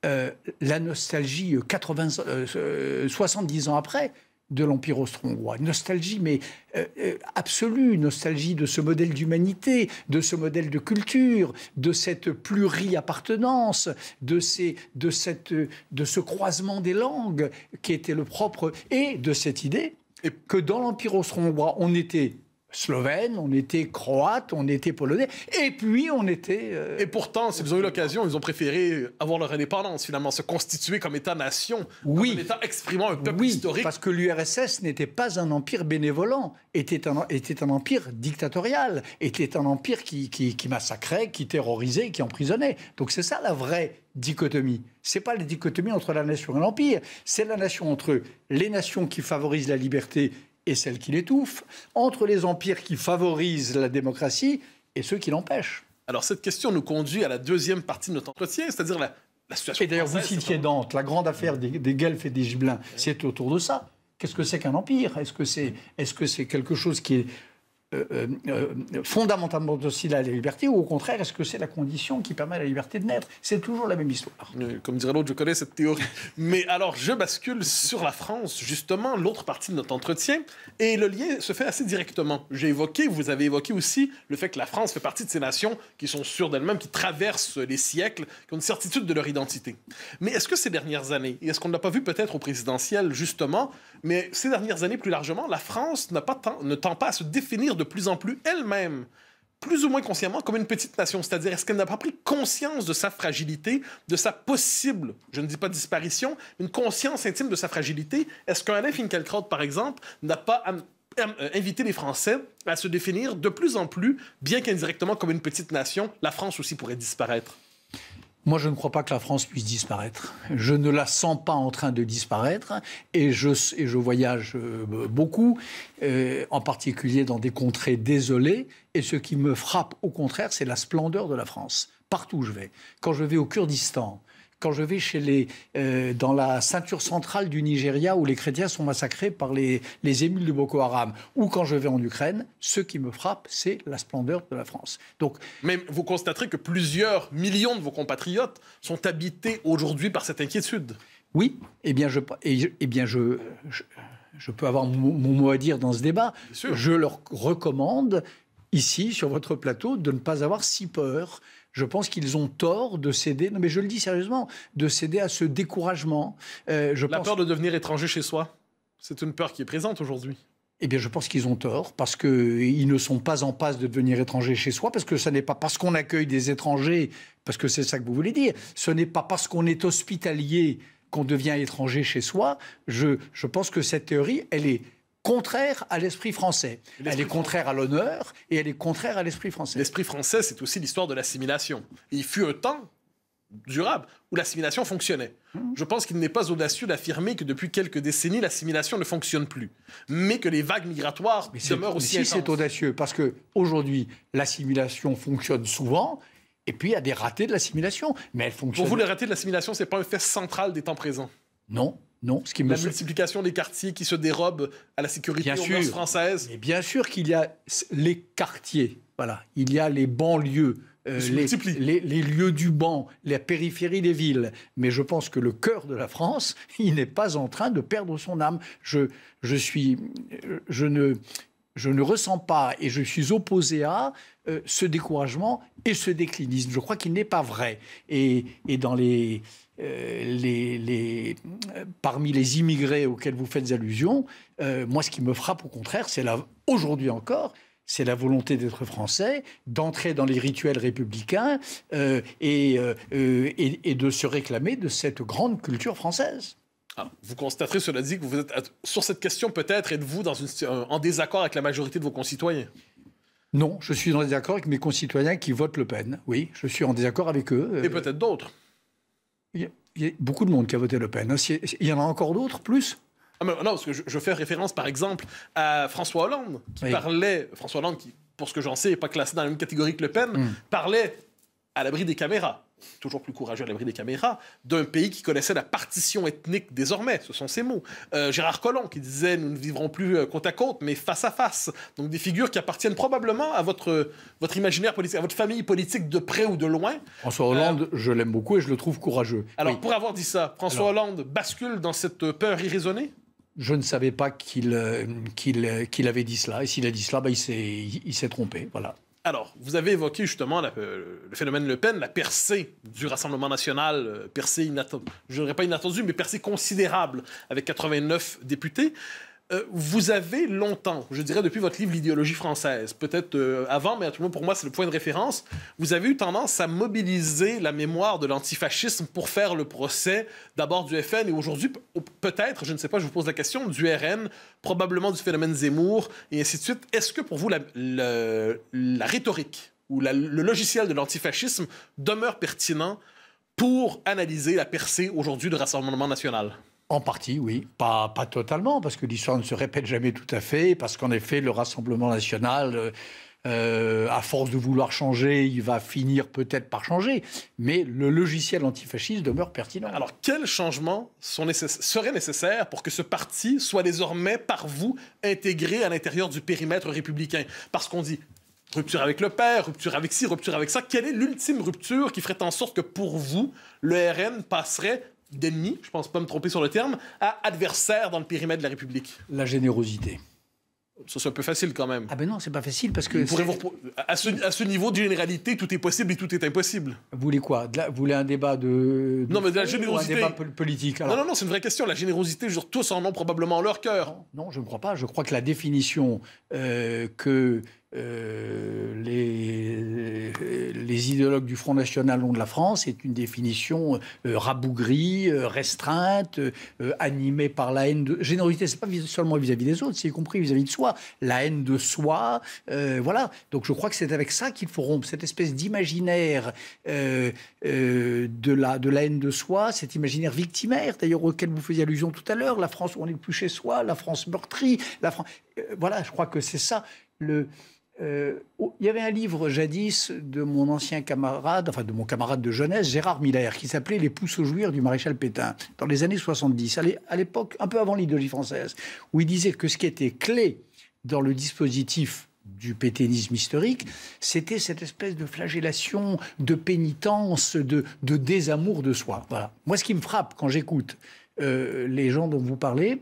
euh, la nostalgie 70 euh, euh, ans après de l'Empire austro-hongrois. Nostalgie, mais euh, euh, absolue, nostalgie de ce modèle d'humanité, de ce modèle de culture, de cette pluri-appartenance, de, de ce croisement des langues qui était le propre, et de cette idée que dans l'Empire austro-hongrois, on était slovène, on était croate, on était polonais, et puis on était... Euh, et pourtant, s'ils vous ont eu euh, l'occasion, ils ont préféré avoir leur indépendance, finalement, se constituer comme État-nation, oui. comme un État exprimant un peuple historique. parce que l'URSS n'était pas un empire bénévolent, était un, empire dictatorial, était un empire qui, qui massacrait, qui terrorisait, qui emprisonnait. Donc c'est ça la vraie dichotomie. C'est pas la dichotomie entre la nation et l'empire, c'est la nation entre les nations qui favorisent la liberté et celle qui l'étouffe, entre les empires qui favorisent la démocratie et ceux qui l'empêchent. Alors cette question nous conduit à la deuxième partie de notre entretien, c'est-à-dire la, situation. Et d'ailleurs, vous citiez Dante, la grande affaire des, des et des Gibelins, c'est autour de ça. Qu'est-ce que c'est qu'un empire Est-ce que c'est quelque chose qui est euh, euh, euh, fondamentalement docile à la liberté ou au contraire, est-ce que c'est la condition qui permet à la liberté de naître C'est toujours la même histoire. Comme dirait l'autre, je connais cette théorie. Mais alors, je bascule sur la France, justement, l'autre partie de notre entretien, et le lien se fait assez directement. J'ai évoqué, vous avez évoqué aussi le fait que la France fait partie de ces nations qui sont sûres d'elles-mêmes, qui traversent les siècles, qui ont une certitude de leur identité. Mais est-ce que ces dernières années, et est-ce qu'on ne l'a pas vu peut-être au présidentiel, justement, mais ces dernières années, plus largement, la France ne tend pas à se définir de plus en plus elle-même plus ou moins consciemment comme une petite nation, c'est-à-dire est-ce qu'elle n'a pas pris conscience de sa fragilité, de sa possible, je ne dis pas disparition, une conscience intime de sa fragilité Est-ce qu'un Alain Finkielkraut, par exemple, n'a pas euh, invité les Français à se définir de plus en plus, bien qu'indirectement comme une petite nation, la France aussi pourrait disparaître moi, je ne crois pas que la France puisse disparaître. Je ne la sens pas en train de disparaître et je, voyage euh, beaucoup, euh, en particulier dans des contrées désolées. Et ce qui me frappe, au contraire, c'est la splendeur de la France, partout où je vais. Quand je vais au Kurdistan, quand je vais chez les, euh, dans la ceinture centrale du Nigeria où les chrétiens sont massacrés par les, les émules de Boko Haram, ou quand je vais en Ukraine, ce qui me frappe, c'est la splendeur de la France. Donc, Mais vous constaterez que plusieurs millions de vos compatriotes sont habités aujourd'hui par cette inquiétude. Oui, et eh bien eh, je, eh bien je, je, peux avoir mon, mot à dire dans ce débat. Je leur recommande ici, sur votre plateau, de ne pas avoir si peur je pense qu'ils ont tort de céder, non mais je le dis sérieusement, de céder à ce découragement. Euh, je La peur de devenir étranger chez soi, c'est une peur qui est présente aujourd'hui. Eh bien, je pense qu'ils ont tort parce qu'ils euh, ne sont pas en passe de devenir étranger chez soi, parce que ce n'est pas parce qu'on accueille des étrangers, parce que c'est ça que vous voulez dire, ce n'est pas parce qu'on est hospitalier qu'on devient étranger chez soi. Je, je pense que cette théorie, elle est contraire à l'esprit français. Elle est contraire à l'honneur et elle est contraire à l'esprit français. L'esprit français, c'est aussi l'histoire de l'assimilation. Il fut un temps durable où l'assimilation fonctionnait. Mmh. Je pense qu'il n'est pas audacieux d'affirmer que depuis quelques décennies, l'assimilation ne fonctionne plus, mais que les vagues migratoires mais demeurent aussi c'est audacieux, parce que aujourd'hui, l'assimilation fonctionne souvent, et puis il y a des ratés de l'assimilation, mais elle fonctionne. Pour vous, les ratés de l'assimilation, c'est pas un fait central des temps présents Non, non, ce qui me la multiplication des quartiers qui se dérobent à la sécurité française. bien sûr qu'il y a les quartiers, voilà, il y a les banlieues, euh, les, lieux du banc, la périphérie des villes. Mais je pense que le cœur de la France, il n'est pas en train de perdre son âme. Je, je suis, je ne, je ne ressens pas et je suis opposé à euh, ce découragement et ce déclinisme. Je crois qu'il n'est pas vrai. Et, et dans les euh, euh, parmi les immigrés auxquels vous faites allusion, euh, moi, ce qui me frappe au contraire, c'est aujourd'hui encore, c'est la volonté d'être français, d'entrer dans les rituels républicains et, de se réclamer de cette grande culture française. Ah, vous constaterez, cela dit, que vous êtes sur cette question peut-être, êtes-vous en désaccord avec la majorité de vos concitoyens Non, je suis en désaccord avec mes concitoyens qui votent Le Pen. Oui, je suis en désaccord avec eux. Et peut-être d'autres. Il y, a beaucoup de monde qui a voté Le Pen. Il y en a encore d'autres, plus ah, Non, parce que je, fais référence, par exemple, à François Hollande, qui parlait, François Hollande, qui, pour ce que j'en sais, n'est pas classé dans la même catégorie que Le Pen, hmm. parlait à l'abri des caméras toujours plus courageux à l'abri des caméras, d'un pays qui connaissait la partition ethnique désormais, ce sont ces mots. Euh, Gérard Collomb qui disait Nous ne vivrons plus euh, côte à côte, mais face à face. Donc des figures qui appartiennent probablement à votre, euh, votre imaginaire politique, à votre famille politique de près ou de loin. François Hollande, je l'aime beaucoup et je le trouve courageux. Alors pour avoir dit ça, François Hollande bascule dans cette peur irraisonnée je ne savais pas qu'il qu'il avait dit cela. Et s'il a dit cela, ben, il s'est trompé. Voilà. Alors, vous avez évoqué justement euh, le phénomène Le Pen, la percée du Rassemblement national, euh, percée inattendue, je ne dirais pas inattendue, mais percée considérable, avec 89 députés. Euh, vous avez longtemps, je dirais depuis votre livre L'idéologie française, peut-être euh, avant, mais pour moi, c'est le point de référence, vous avez eu tendance à mobiliser la mémoire de l'antifascisme pour faire le procès d'abord du FN et aujourd'hui, peut-être, je ne sais pas, je vous pose la question, du RN, probablement du phénomène Zemmour et ainsi de suite. Est-ce que pour vous, la, rhétorique ou le logiciel de l'antifascisme demeure pertinent pour analyser la percée aujourd'hui du Rassemblement national? En partie, oui. Pas, totalement, parce que l'histoire ne se répète jamais tout à fait, parce qu'en effet, le Rassemblement national, euh, euh, à force de vouloir changer, il va finir peut-être par changer, mais le logiciel antifasciste demeure pertinent. Alors, quels changements seraient nécessaires pour que ce parti soit désormais, par vous, intégré à l'intérieur du périmètre républicain Parce qu'on dit rupture avec le père, rupture avec ci, rupture avec ça. Quelle est l'ultime rupture qui ferait en sorte que pour vous, le RN passerait d'ennemis, je pense pas me tromper sur le terme, à adversaire dans le périmètre de la République La générosité. Ça, c'est un peu facile quand même. Ah ben non, c'est pas facile parce que. Vous vous... À, ce, niveau de généralité, tout est possible et tout est impossible. Vous voulez quoi Vous voulez un débat de. non, mais de la générosité. un débat politique. Non, non, non, c'est une vraie question. La générosité, je tous en ont probablement leur cœur. Non, je ne crois pas. Je crois que la définition euh, que euh, les, les, idéologues du Front National ont de la France est une définition euh, rabougrie, euh, restreinte, animée par la haine de générosité. C'est pas seulement vis-à-vis des autres, c'est y compris vis-à-vis de soi, la haine de soi. voilà. Donc je crois que c'est avec ça qu'il faut rompre cette espèce d'imaginaire de la de la haine de soi, cet imaginaire victimaire d'ailleurs auquel vous faisiez allusion tout à l'heure. La France où on n'est plus chez soi, la France meurtrie, la France. voilà. Je crois que c'est ça le euh, il y avait un livre jadis de mon ancien camarade, enfin de mon camarade de jeunesse, Gérard Miller, qui s'appelait Les pouces au jouir du maréchal Pétain, dans les années 70, à l'époque, un peu avant l'idéologie française, où il disait que ce qui était clé dans le dispositif du pétainisme historique, c'était cette espèce de flagellation, de pénitence, de, désamour de soi. Moi, ce qui me frappe quand j'écoute euh, les gens dont vous parlez,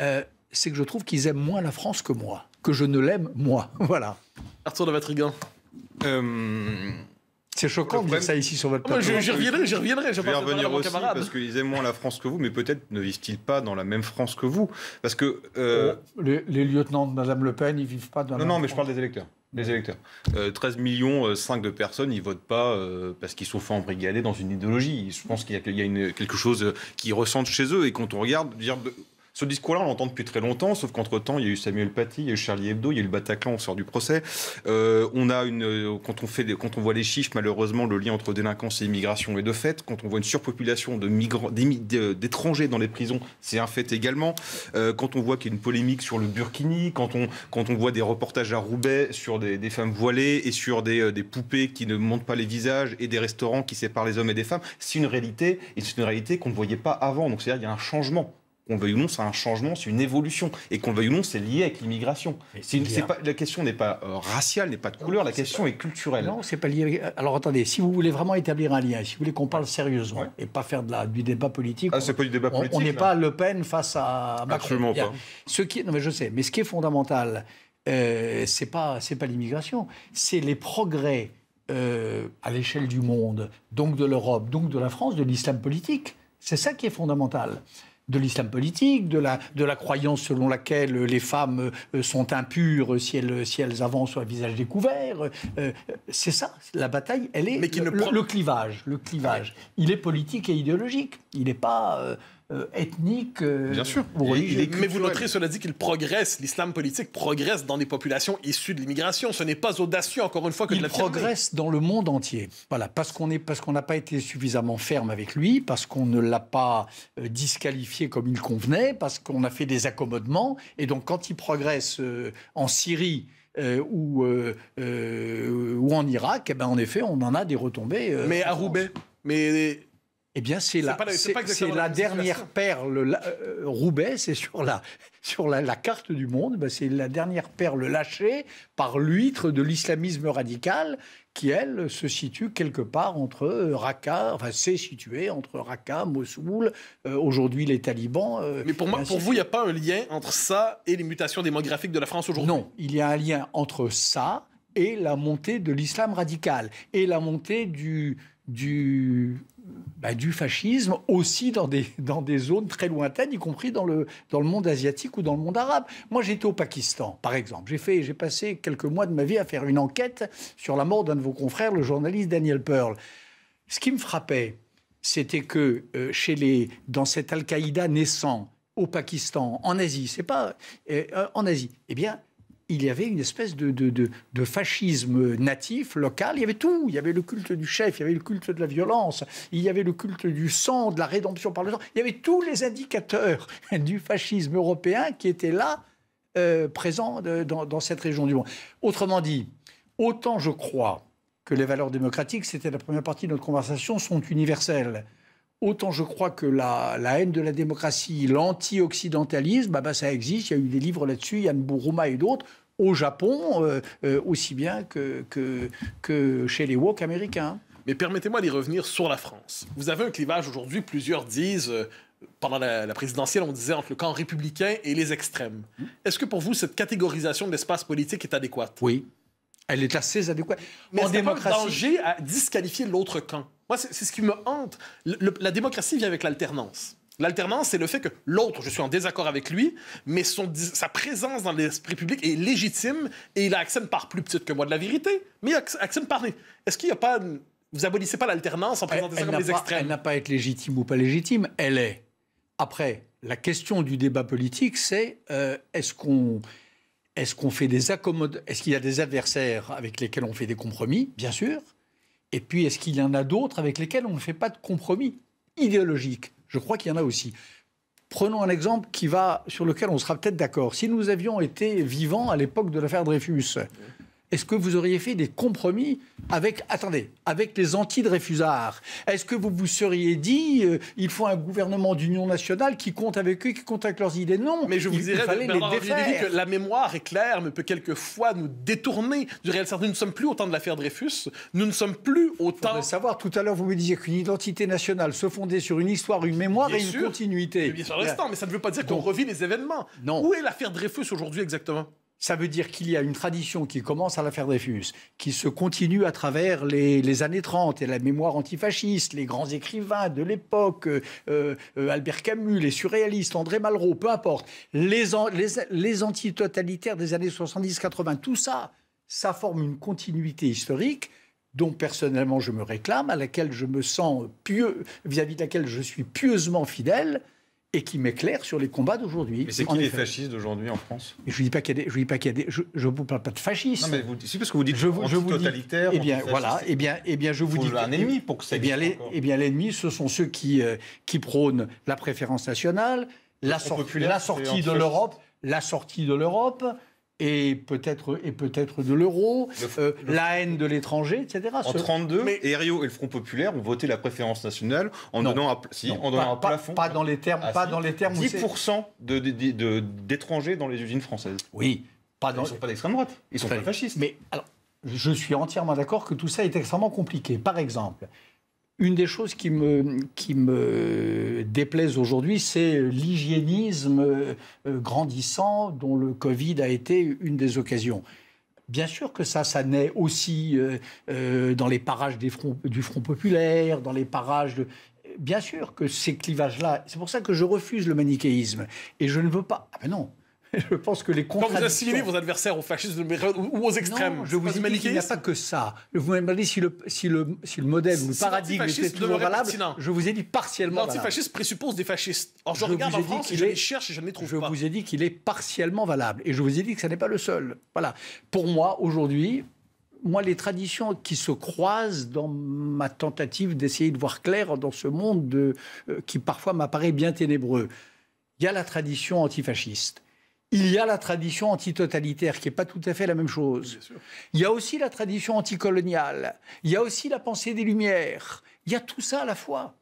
euh, c'est que je trouve qu'ils aiment moins la France que moi que je ne l'aime moi. Voilà. Arthur de Vatrigan. Euh, C'est choquant de dire ça ici sur votre plateau. Je j'y reviendrai, j'y reviendrai. Je vais revenir aussi camarade. parce qu'ils aiment moins la France que vous, mais peut-être ne vivent-ils pas dans la même France que vous Parce que euh, oh, les, lieutenants de Madame Le Pen, ils vivent pas dans. Non, la non, mais je parle des électeurs. Les électeurs. 13 euh, millions 5 de personnes, ils votent pas parce qu'ils sont fait embrigader dans une idéologie. Je pense qu'il y a, quelque chose qu'ils ressentent chez eux. Et quand on regarde, dire, ce discours-là, on l'entend depuis très longtemps, sauf qu'entre-temps, il y a eu Samuel Paty, il y a eu Charlie Hebdo, il y a eu le Bataclan, on sort du procès. Euh, on a une, euh, quand, on fait, quand on voit les chiffres, malheureusement, le lien entre délinquance et immigration est de fait. Quand on voit une surpopulation de migrants, d'étrangers dans les prisons, c'est un fait également. Euh, quand on voit qu'il y a une polémique sur le Burkini, quand on, quand on voit des reportages à Roubaix sur des, femmes voilées et sur des, poupées qui ne montent pas les visages et des restaurants qui séparent les hommes et des femmes, c'est une réalité, c'est une réalité qu'on ne voyait pas avant. Donc c'est-à-dire qu'il y a un changement qu'on veuille ou non, c'est un changement, c'est une évolution. Et qu'on veuille ou non, c'est lié avec l'immigration. La question n'est pas euh, raciale, n'est pas de couleur, la question est, culturelle. Non, c'est pas lié. Alors attendez, si vous voulez vraiment établir un lien, si vous voulez qu'on parle sérieusement et pas faire de la, du débat politique. Ah, c'est pas du débat politique. On n'est pas Le Pen face à Macron. Absolument pas. Ce qui, non, mais je sais, mais ce qui est fondamental, euh, c'est pas, pas l'immigration, c'est les progrès euh, à l'échelle du monde, donc de l'Europe, donc de la France, de l'islam politique. C'est ça qui est fondamental de l'islam politique, de la, de la croyance selon laquelle les femmes euh, sont impures si elles, si elles avancent sur visage découvert. Euh, c'est ça, la bataille, elle est Mais le, clivage. Le clivage. Il est politique et idéologique. Il n'est pas... Euh, euh, ethnique euh, Bien sûr. mais vous noterez, cela dit, qu'il progresse, l'islam politique progresse dans des populations issues de l'immigration. Ce n'est pas audacieux, encore une fois, que Il progresse dans le monde entier. Voilà, parce qu'on qu'on n'a pas été suffisamment ferme avec lui, parce qu'on ne l'a pas euh, disqualifié comme il convenait, parce qu'on a fait des accommodements. Et donc, quand il progresse en Syrie, ou, ou en Irak, eh ben, en effet, on en a des retombées. mais à Roubaix, mais eh bien, c'est la, la, dernière perle. La, euh, Roubaix, c'est sur la, sur la, carte du monde, ben, c'est la dernière perle lâchée par l'huître de l'islamisme radical qui, elle, se situe quelque part entre euh, Raqqa, enfin, c'est situé entre Raqqa, Mossoul, euh, aujourd'hui les talibans. Mais pour, moi, pour vous, il n'y a pas un lien entre ça et les mutations démographiques de la France aujourd'hui Non, il y a un lien entre ça et la montée de l'islam radical et la montée du. du bah, du fascisme aussi dans des, dans des zones très lointaines, y compris dans le, dans le monde asiatique ou dans le monde arabe. Moi, j'étais au Pakistan, par exemple. J'ai fait, j'ai passé quelques mois de ma vie à faire une enquête sur la mort d'un de vos confrères, le journaliste Daniel Pearl. Ce qui me frappait, c'était que euh, chez les, dans cet Al-Qaïda naissant au Pakistan, en Asie, c'est pas euh, euh, en Asie, eh bien, il y avait une espèce de, fascisme natif, local. Il y avait tout. Il y avait le culte du chef, il y avait le culte de la violence, il y avait le culte du sang, de la rédemption par le sang. Il y avait tous les indicateurs du fascisme européen qui étaient là, euh, présents euh, dans, cette région du monde. Autrement dit, autant je crois que les valeurs démocratiques, c'était la première partie de notre conversation, sont universelles autant je crois que la, haine de la démocratie, l'anti-occidentalisme, bah ça existe. Il y a eu des livres là-dessus, Yann Buruma et d'autres, au Japon, euh, euh, aussi bien que, chez les woke américains. Mais permettez-moi d'y revenir sur la France. Vous avez un clivage aujourd'hui, plusieurs disent, euh, pendant la, présidentielle, on disait entre le camp républicain et les extrêmes. Hmm. Est-ce que pour vous, cette catégorisation de l'espace politique est adéquate? Oui. Elle est assez adéquate. Mais en démocratie... danger à disqualifier l'autre camp. Moi, c'est ce qui me hante. la démocratie vient avec l'alternance. L'alternance, c'est le fait que l'autre, je suis en désaccord avec lui, mais son, sa présence dans l'esprit public est légitime et il a accès une plus petite que moi de la vérité, mais il a accès Est-ce qu'il n'y a pas. Vous abolissez pas l'alternance en présentant ça comme des extrêmes Elle n'a pas à être légitime ou pas légitime, elle est. Après, la question du débat politique, c'est euh, est-ce qu'on est-ce qu'on fait des Est-ce qu'il y a des adversaires avec lesquels on fait des compromis Bien sûr. Et puis, est-ce qu'il y en a d'autres avec lesquels on ne fait pas de compromis idéologique Je crois qu'il y en a aussi. Prenons un exemple qui va, sur lequel on sera peut-être d'accord. Si nous avions été vivants à l'époque de l'affaire Dreyfus, est-ce que vous auriez fait des compromis avec, attendez, avec les anti-Dreyfusards Est-ce que vous vous seriez dit, euh, il faut un gouvernement d'union nationale qui compte avec eux, qui compte avec leurs idées Non, mais je vous ai dirais, que la mémoire est claire, mais peut quelquefois nous détourner du réel Nous ne sommes plus autant de l'affaire Dreyfus, nous ne sommes plus autant. temps... savoir, tout à l'heure, vous me disiez qu'une identité nationale se fondait sur une histoire, une mémoire et une continuité. Bien sûr, mais ça ne veut pas dire qu'on revit les événements. Non. Où est l'affaire Dreyfus aujourd'hui exactement ça veut dire qu'il y a une tradition qui commence à l'affaire Dreyfus, qui se continue à travers les, années 30 et la mémoire antifasciste, les grands écrivains de l'époque, euh, euh, Albert Camus, les surréalistes, André Malraux, peu importe, les, les, antitotalitaires des années 70-80, tout ça, ça forme une continuité historique dont personnellement je me réclame, à laquelle je me sens pieux, vis à -vis de laquelle je suis pieusement fidèle et qui m'éclaire sur les combats d'aujourd'hui. Mais c'est qui les fascistes d'aujourd'hui en France Je ne dis pas qu'il y je pas y a des, je, vous parle pas de fascistes. Non mais c'est parce que vous dites je, je vous totalitaire. et eh bien voilà, eh bien, eh bien je vous dis un ennemi eh, pour que ça. Eh bien eh bien l'ennemi, ce sont ceux qui euh, qui prônent la préférence nationale, la, la sortie de l'Europe, la sortie de l'Europe et peut-être et peut-être de l'euro, euh, la haine de l'étranger, etc. En 32, mais... et et le Front populaire ont voté la préférence nationale en donnant, si, en donnant pas, un plafond. Pas, dans les termes, ah, pas dans les termes. 10% d'étrangers dans les usines françaises. Oui, pas dans. Ils sont pas d'extrême droite. Ils sont pas fascistes. Mais alors, je suis entièrement d'accord que tout ça est extrêmement compliqué. Par exemple, une des choses qui me, qui me déplaise aujourd'hui, c'est l'hygiénisme euh, grandissant dont le Covid a été une des occasions. Bien sûr que ça, ça naît aussi euh, euh, dans les parages des du Front populaire, dans les parages de, bien sûr que ces clivages-là, c'est pour ça que je refuse le manichéisme. Et je ne veux pas. Ah ben non, je pense que les contradictions... Quand vous assimilez vos adversaires aux fascistes ou aux extrêmes, je vous dit qu'il n'y a pas que ça. Vous m'avez si le, si, le, modèle ou le paradigme était toujours valable. Je vous ai dit partiellement L'antifascisme présuppose des fascistes. Or, je, regarde en France et je les cherche et je ne les trouve pas. Je vous ai dit qu'il est partiellement valable. Et je vous ai dit que ça n'est pas le seul. Voilà. Pour moi, aujourd'hui, moi, les traditions qui se croisent dans ma tentative d'essayer de voir clair dans ce monde de, euh, qui parfois m'apparaît bien ténébreux, il y a la tradition antifasciste il y a la tradition antitotalitaire qui n'est pas tout à fait la même chose. Il y a aussi la tradition anticoloniale. Il y a aussi la pensée des Lumières. Il y a tout ça à la fois.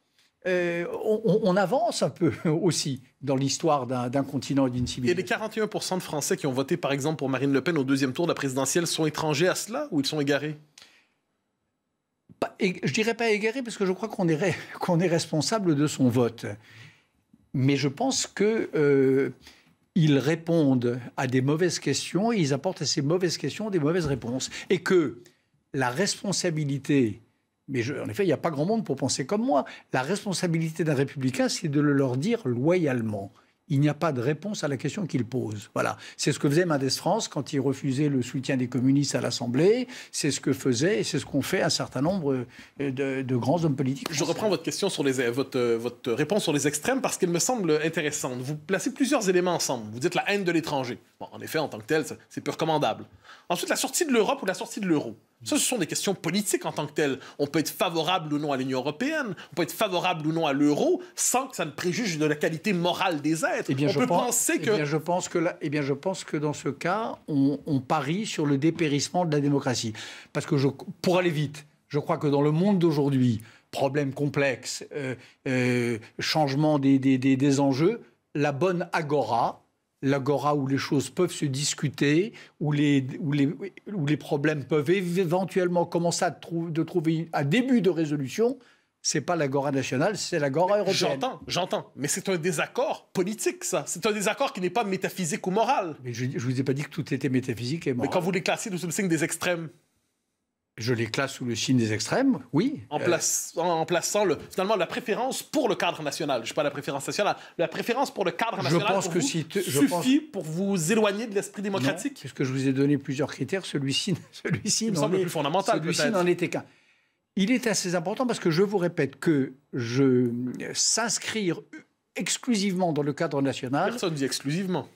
Euh, on, avance un peu aussi dans l'histoire d'un continent et d'une civilisation. Et les 41% de Français qui ont voté, par exemple, pour Marine Le Pen au deuxième tour de la présidentielle sont étrangers à cela ou ils sont égarés Je Je dirais pas égarés parce que je crois qu'on est, est responsable de son vote. Mais je pense que... Euh, ils répondent à des mauvaises questions et ils apportent à ces mauvaises questions des mauvaises réponses. Et que la responsabilité, mais en effet, il n'y a pas grand monde pour penser comme moi, la responsabilité d'un républicain, c'est de le leur dire loyalement il n'y a pas de réponse à la question qu'il pose. Voilà. C'est ce que faisait Mendes France quand il refusait le soutien des communistes à l'Assemblée. C'est ce que faisait et c'est ce qu'ont fait un certain nombre euh, de, grands hommes politiques. Je reprends votre question sur les, votre, votre réponse sur les extrêmes parce qu'elle me semble intéressante. Vous placez plusieurs éléments ensemble. Vous dites la haine de l'étranger. en effet, en tant que tel, c'est peu recommandable. Ensuite, la sortie de l'Europe ou la sortie de l'euro ce sont des questions politiques en tant que telles. On peut être favorable ou non à l'Union européenne, on peut être favorable ou non à l'euro, sans que ça ne préjuge de la qualité morale des êtres. Eh bien, eh je pense, que... Eh bien, je pense que bien, je pense que dans ce cas, on, parie sur le dépérissement de la démocratie. Parce que, je, pour aller vite, je crois que dans le monde d'aujourd'hui, problème complexe, euh, euh, changement des, des enjeux, la bonne agora, l'agora où les choses peuvent se discuter, où les, où les, problèmes peuvent éventuellement commencer à, trouver un début de résolution, c'est pas l'agora nationale, c'est l'agora européenne. J'entends, j'entends. Mais c'est un désaccord politique, ça. C'est un désaccord qui n'est pas métaphysique ou moral. Mais je, ne vous ai pas dit que tout était métaphysique et moral. Mais quand vous les classez nous sommes signe des extrêmes, je les classe sous le signe des extrêmes, oui. En, euh, place, en, plaçant le, finalement la préférence pour le cadre national. Je ne pas la préférence nationale, la préférence pour le cadre national je pense que si suffit pour vous éloigner de l'esprit démocratique. ce puisque je vous ai donné plusieurs critères, celui-ci celui, semble fondamental. Celui-ci n'en était qu'un. Il est assez important parce que je vous répète que je euh, s'inscrire exclusivement dans le cadre national. Personne dit exclusivement.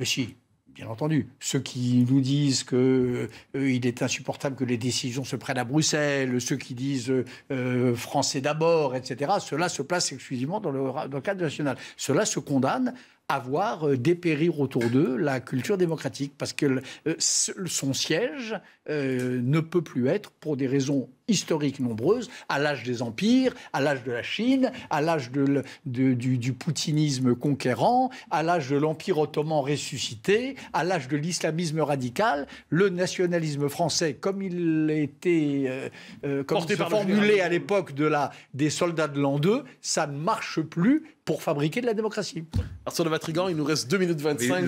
Mais si bien entendu, ceux qui nous disent qu'il euh, est insupportable que les décisions se prennent à Bruxelles, ceux qui disent euh, euh, français d'abord, etc., cela se place exclusivement dans le, dans le cadre national. Cela se condamne avoir euh, dépérir autour d'eux la culture démocratique, parce que euh, son siège euh, ne peut plus être, pour des raisons historiques nombreuses, à l'âge des empires, à l'âge de la Chine, à l'âge du, du, poutinisme conquérant, à l'âge de l'Empire ottoman ressuscité, à l'âge de l'islamisme radical, le nationalisme français, comme il était formulé à l'époque de la, des soldats de l'an 2, ça ne marche plus pour fabriquer de la démocratie. sur de Vatrigan, il nous reste 2 minutes 25.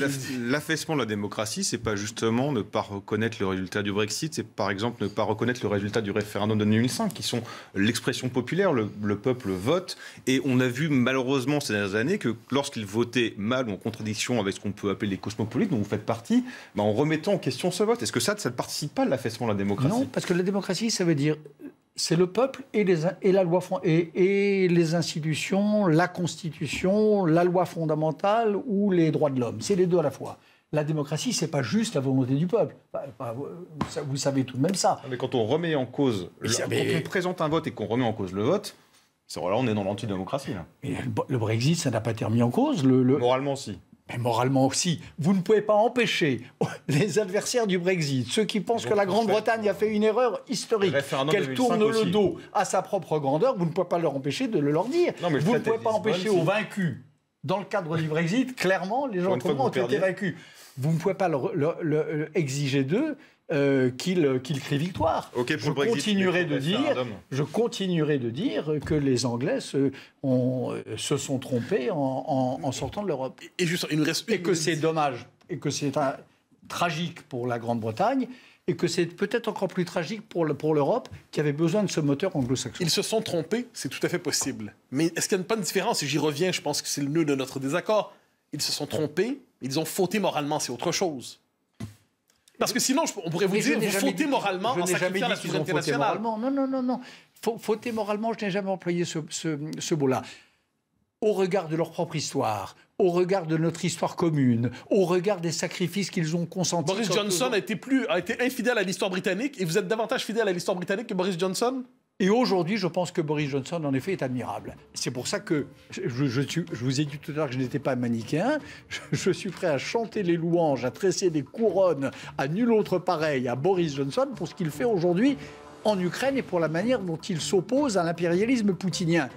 L'affaissement de la démocratie, c'est pas justement ne pas reconnaître le résultat du Brexit, c'est par exemple ne pas reconnaître le résultat du référendum de 2005, qui sont l'expression populaire, le, peuple vote. Et on a vu malheureusement ces dernières années que lorsqu'ils votaient mal ou en contradiction avec ce qu'on peut appeler les cosmopolites, dont vous faites partie, bah, en remettant en question ce vote. Est-ce que ça, ça ne participe pas à l'affaissement de la démocratie Non, parce que la démocratie, ça veut dire c'est le peuple et les, et la loi, et, et, les institutions, la Constitution, la loi fondamentale ou les droits de l'homme. C'est les deux à la fois. La démocratie, c'est pas juste la volonté du peuple. vous savez tout de même ça. Mais quand on remet en cause, le, quand on présente un vote et qu'on remet en cause le vote, c'est là, on est dans l'antidémocratie. le, Brexit, ça n'a pas été remis en cause. Moralement, si mais moralement aussi, vous ne pouvez pas empêcher les adversaires du Brexit, ceux qui pensent que la Grande-Bretagne a fait une erreur historique, qu'elle tourne le dos à sa propre grandeur, vous ne pouvez pas leur empêcher de le leur dire. vous ne pouvez pas empêcher aux vaincus, dans le cadre du Brexit, clairement, les gens ont été vaincus. Vous ne pouvez pas le, exiger d'eux euh, qu'il euh, crie victoire. je, continuerai de dire, je continuerai de dire que les Anglais se, euh, sont trompés en, sortant de l'Europe. Et, que c'est dommage, et que c'est tragique pour la Grande-Bretagne, et que c'est peut-être encore plus tragique pour l'Europe qui avait besoin de ce moteur anglo-saxon. Ils se sont trompés, c'est tout à fait possible. Mais est-ce qu'il n'y a pas une différence Et j'y reviens, je pense que c'est le nœud de notre désaccord. Ils se sont trompés, ils ont fauté moralement, c'est autre chose. Parce que sinon, on pourrait vous dire, vous fautez moralement en sacrifiant la souveraineté nationale. Non, non, non, non. Fauter moralement, je n'ai jamais employé ce, ce, ce mot-là. Au regard de leur propre histoire, au regard de notre histoire commune, au regard des sacrifices qu'ils ont consentis. Boris Johnson a été, plus, a été infidèle à l'histoire britannique et vous êtes davantage fidèle à l'histoire britannique que Boris Johnson et aujourd'hui, je pense que Boris Johnson, en effet, est admirable. C'est pour ça que je, vous ai dit tout à l'heure que je n'étais pas manichéen. je, suis prêt à chanter les louanges, à tresser des couronnes à nul autre pareil, à Boris Johnson, pour ce qu'il fait aujourd'hui en Ukraine et pour la manière dont il s'oppose à l'impérialisme poutinien.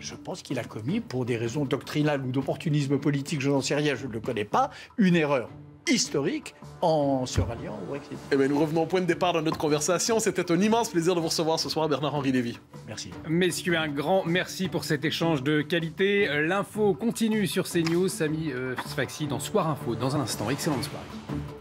Je pense qu'il a commis, pour des raisons doctrinales ou d'opportunisme politique, je n'en sais rien, je ne le connais pas, une erreur historique, en suralliant au Brexit. Eh bien, nous revenons au point de départ de notre conversation. C'était un immense plaisir de vous recevoir ce soir, Bernard-Henri Lévy. Merci. Messieurs, un grand merci pour cet échange de qualité. L'info continue sur CNews. Samy euh, Faxi dans Soir Info dans un instant. Excellente soirée.